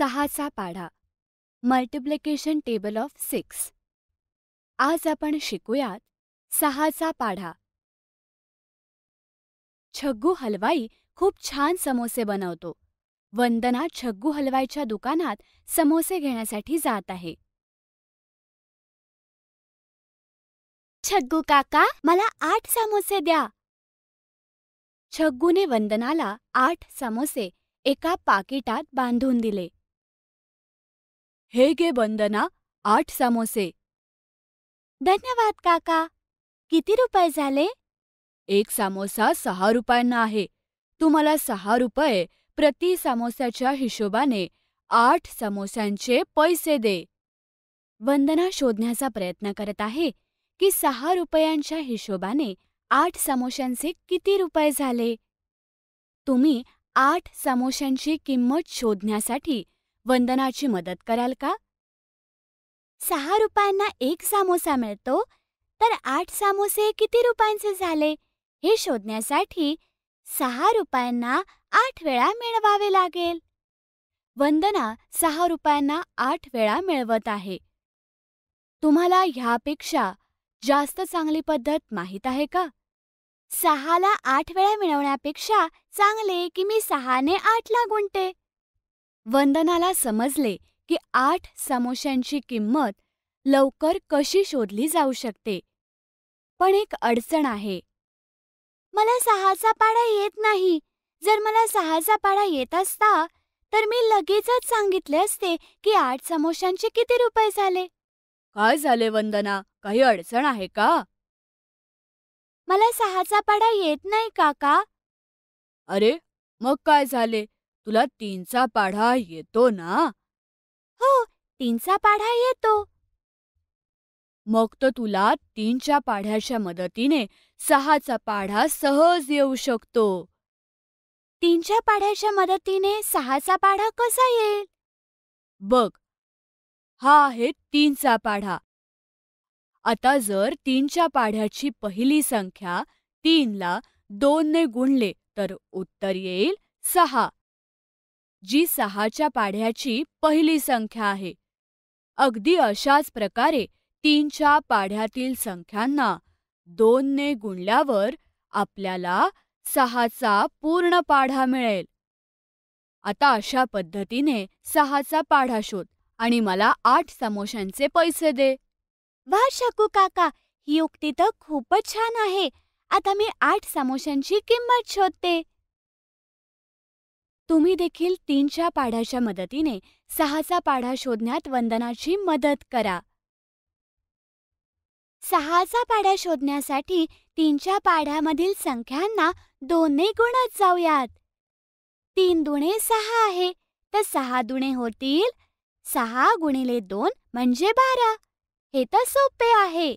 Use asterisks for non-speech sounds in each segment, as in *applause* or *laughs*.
सहाचा पाढा multiplication table of six आज आपण शिकूयात सहाचा पाढा छग्गू हलवाई खूप छान समोसे बनवतो वंदना छग्गू हलवाईच्या दुकानात समोसे घेण्यासाठी जात आहे छग्गू काका मला आठ समोसे द्या छग्गूने वंदनाला आठ समोसे एका पाकिटात बांधून दिले हे गे वंदना आठ सामोसे धन्यवाद काका किती रुपये झाले एक सामोसा सहा रुपयांना आहे तुम्हाला सहा रुपये प्रति सामोस्याच्या हिशोबाने आठ समोस्यांचे पैसे दे वंदना शोधण्याचा प्रयत्न करत आहे की सहा रुपयांच्या हिशोबाने आठ सामोशांचे किती रुपये झाले तुम्ही आठ सामोशांची किंमत शोधण्यासाठी वंदनाची मदत कराल का सहा रुपयांना एक सामोसा मिळतो तर आठ सामोसे किती रुपयांचे झाले हे शोधण्यासाठी सहा रुपयांना आठ वेळा मिळवावे लागेल वंदना सहा रुपयांना आठ वेळा मिळवत आहे तुम्हाला ह्यापेक्षा जास्त चांगली पद्धत माहीत आहे का सहाला आठ वेळा मिळवण्यापेक्षा चांगले की मी सहाने आठला गुंटे वंदनाला समजले की आठ समोश्यांची किंमत लवकर कशी शोधली जाऊ शकते पण एक अडचण आहे मला सहाचा पाडा येत नाही जर मला सहाचा पाडा येत असता तर मी लगेचच सांगितले असते की आठ समोशांचे किती रुपये झाले काय झाले वंदना काही अडचण आहे का मला सहाचा पाडा येत नाही काका अरे मग काय झाले तुला तीनचा पाढा येतो ना हो तीनचा पाढा येतो मग तो तुला तीनच्या पाढ्याच्या मदतीने सहाचा पाढा सहज येऊ शकतो तीनच्या पाढ्याच्या मदतीने सहाचा पाढा कसा येईल बघ हा आहे तीनचा पाढा आता जर तीनच्या पाढ्याची पहिली संख्या तीनला दोनने गुणले तर उत्तर येईल सहा जी सहाच्या पाढ्याची पहिली संख्या आहे अगदी अशाच प्रकारे तीनच्या पाढ्यातील संख्यांना दोनने गुणल्यावर आपल्याला सहाचा पूर्ण पाढा मिळेल आता अशा पद्धतीने सहाचा पाढा शोध आणि मला आठ समोशांचे पैसे दे वा शकू काका ही उक्ती तर खूपच छान आहे आता मी आठ समोशांची किंमत शोधते तुम्ही देखील तीनच्या पाढ्याच्या मदतीने सहाचा पाढा शोधण्यात वंदनाची मदत करा सहाचा पाढा शोधण्यासाठी तीनच्या पाढ्यामधील संख्यांना दोन्ही गुणत जाऊयात तीन दुणे सहा आहे तर सहा दुणे होतील सहा गुणिले दोन म्हणजे बारा हे तर सोपे आहे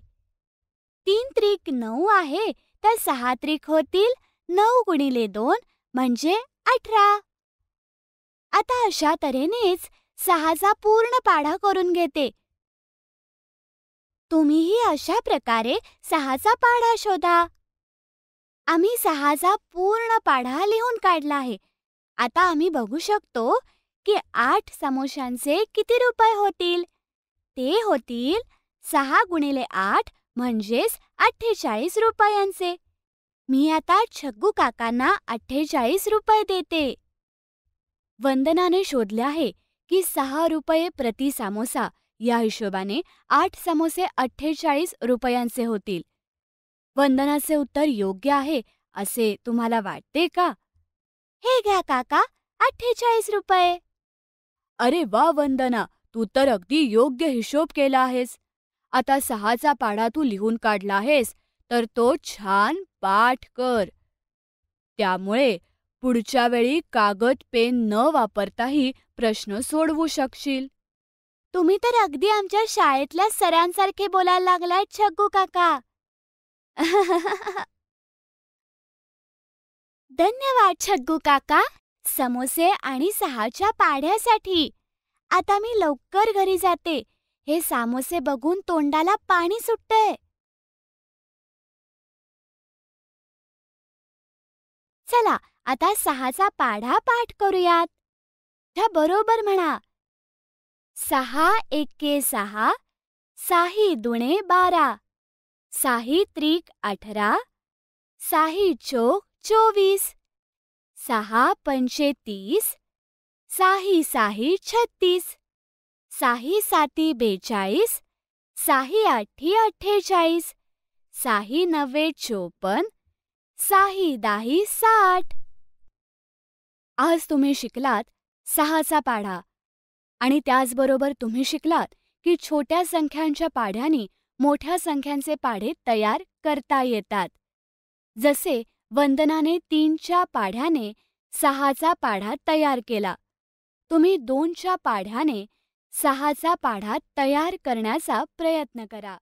तीन त्रिक नऊ आहे तर सहा त्रिक होतील नऊ गुणिले दोन म्हणजे अठरा आता अशा तऱ्हेनेच सहाचा पूर्ण पाढा करून घेते तुम्हीही अशा प्रकारे सहाचा पाढा शोधा आम्ही सहाचा पूर्ण पाढा लिहून काढला आहे आता आम्ही बघू शकतो की आठ समोशांचे किती रुपये होतील ते होतील सहा गुणिले आठ म्हणजेच अठ्ठेचाळीस रुपयांचे मी आता छग्गू काकांना अठ्ठेचाळीस रुपये देते वंदनाने शोधले आहे की सहा रुपये प्रति सामोसा या हिशोबाने आठ समोसे अठ्ठेचाळीस रुपयांचे होतील वंदनाचे उत्तर योग्य आहे असे तुम्हाला वाटते का हे घ्या काका अठ्ठेचाळीस रुपये अरे वा वंदना तू तर अगदी योग्य हिशोब केला आहेस आता सहाचा पाढा तू लिहून काढला आहेस तर तो छान पाठ कर त्यामुळे पुढच्या वेळी कागद पेन न वापरताही प्रश्न सोडवू शकशील तुम्ही तर अगदी आमच्या शाळेतल्या सरांसारखे बोलायला लागलाय छग्गू काका *laughs* धन्यवाद छग्गू काका समोसे आणि सहाच्या पाढ्यासाठी आता मी लवकर घरी जाते हे सामोसे बघून तोंडाला पाणी सुटतंय चला आता सहाचा पाढा पाठ करूयात ह्या बरोबर म्हणा सहा एके सहा साही दुणे बारा साही त्रिक अठरा साही चोक चोवीस सहा पंचे तीस साही साही छत्तीस साही साती बेचाळीस साही आठी अठ्ठेचाळीस साही नव्वे चोपन्न साही दाही साठ आज तुम्ही शिकलात सहाचा पाढा आणि त्याचबरोबर तुम्ही शिकलात की छोट्या संख्यांच्या पाढ्याने मोठ्या संख्यांचे पाढे तयार करता येतात जसे वंदनाने तीनच्या पाढ्याने सहाचा पाढा तयार केला तुम्ही दोनच्या पाढ्याने सहाचा पाढा तयार करण्याचा प्रयत्न करा